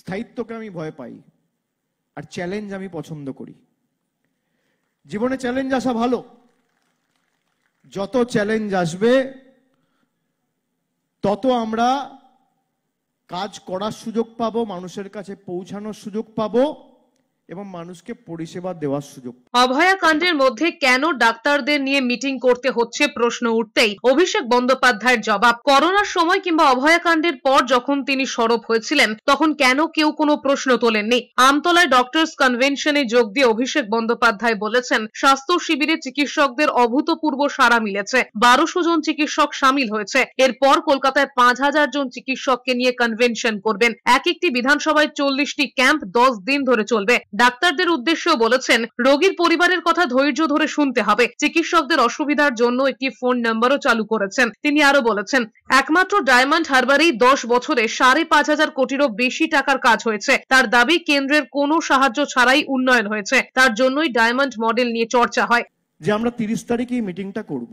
স্থায়িত্বকে আমি ভয় পাই আর চ্যালেঞ্জ আমি পছন্দ করি জীবনে চ্যালেঞ্জ আসা ভালো যত চ্যালেঞ্জ আসবে তত আমরা কাজ করার সুযোগ পাবো মানুষের কাছে পৌঁছানোর সুযোগ পাবো এবং মানুষকে পরিষেবা দেওয়ার সুযোগ অভয়াকাণ্ডের মধ্যে কেন ডাক্তারদের নিয়ে মিটিং করতে হচ্ছে প্রশ্ন উঠতেই অভিষেক বন্দ্যোপাধ্যায়ের জবাব করোনার সময় কিংবা অভয়াকাণ্ডের পর যখন তিনি সরব হয়েছিলেন তখন কেন কেউ কোনো প্রশ্ন তোলেননি আমতলায় ডক্টর্স কনভেনশনে যোগ দিয়ে অভিষেক বন্দ্যোপাধ্যায় বলেছেন স্বাস্থ্য শিবিরে চিকিৎসকদের অভূতপূর্ব সারা মিলেছে বারোশো জন চিকিৎসক সামিল হয়েছে এরপর কলকাতায় পাঁচ হাজার জন চিকিৎসককে নিয়ে কনভেনশন করবেন এক একটি বিধানসভায় চল্লিশটি ক্যাম্প দশ দিন ধরে চলবে ডাক্তারদের উদ্দেশ্যেও বলেছেন রোগীর পরিবারের কথা ধৈর্য ধরে শুনতে হবে চিকিৎসকদের অসুবিধার জন্য একটি ফোন নাম্বারও চালু করেছেন তিনি আরো বলেছেন একমাত্র ডায়মন্ড হারবারেই দশ বছরে সাড়ে পাঁচ হাজার কোটিরও বেশি টাকার কাজ হয়েছে তার দাবি কেন্দ্রের কোনো সাহায্য ছাড়াই উন্নয়ন হয়েছে তার জন্যই ডায়মন্ড মডেল নিয়ে চর্চা হয় যে আমরা তিরিশ তারিখে মিটিংটা করব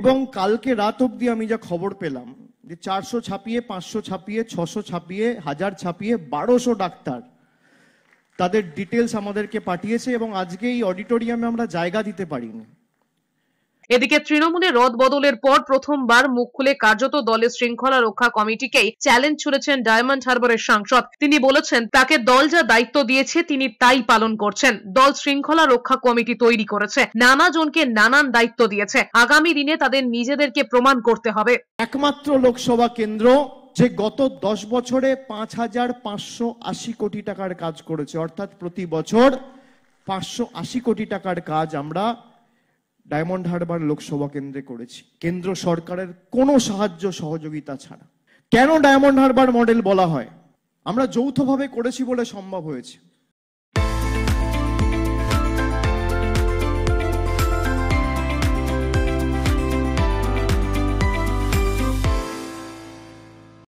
এবং কালকে রাত অব্দি আমি যা খবর পেলাম যে চারশো ছাপিয়ে পাঁচশো ছাপিয়ে ছশো ছাপিয়ে হাজার ছাপিয়ে বারোশো ডাক্তার তাদের ডিটেলস আমাদেরকে পাঠিয়েছে এবং আজকে এই অডিটোরিয়ামে আমরা জায়গা দিতে পারিনি এদিকে তৃণমূলে রদ বদলের পর প্রথমবার মুখ খুলে কার্যত দলের শৃঙ্খলা রক্ষা কমিটিকেই চ্যালেঞ্জ ছুড়েছেন ডায়মন্ড হারবারের সাংসদ তিনি বলেছেন তাকে দল যা দায়িত্ব দিয়েছে তিনি তাই পালন করছেন দল শৃঙ্খলা রক্ষা কমিটি তৈরি করেছে নানা জনকে নানান দায়িত্ব দিয়েছে আগামী দিনে তাদের নিজেদেরকে প্রমাণ করতে হবে একমাত্র লোকসভা কেন্দ্র যে গত দশ বছরে পাঁচ হাজার পাঁচশো আশি কোটি টাকার কাজ করেছে অর্থাৎ প্রতি বছর পাঁচশো আশি কোটি টাকার কাজ আমরা ডায়মন্ড হারবার লোকসভা কেন্দ্রে করেছি কেন্দ্র সরকারের কোনো সাহায্য সহযোগিতা ছাড়া কেন ডায়মন্ড হারবার মডেল বলা হয় আমরা যৌথভাবে করেছি বলে সম্ভব হয়েছে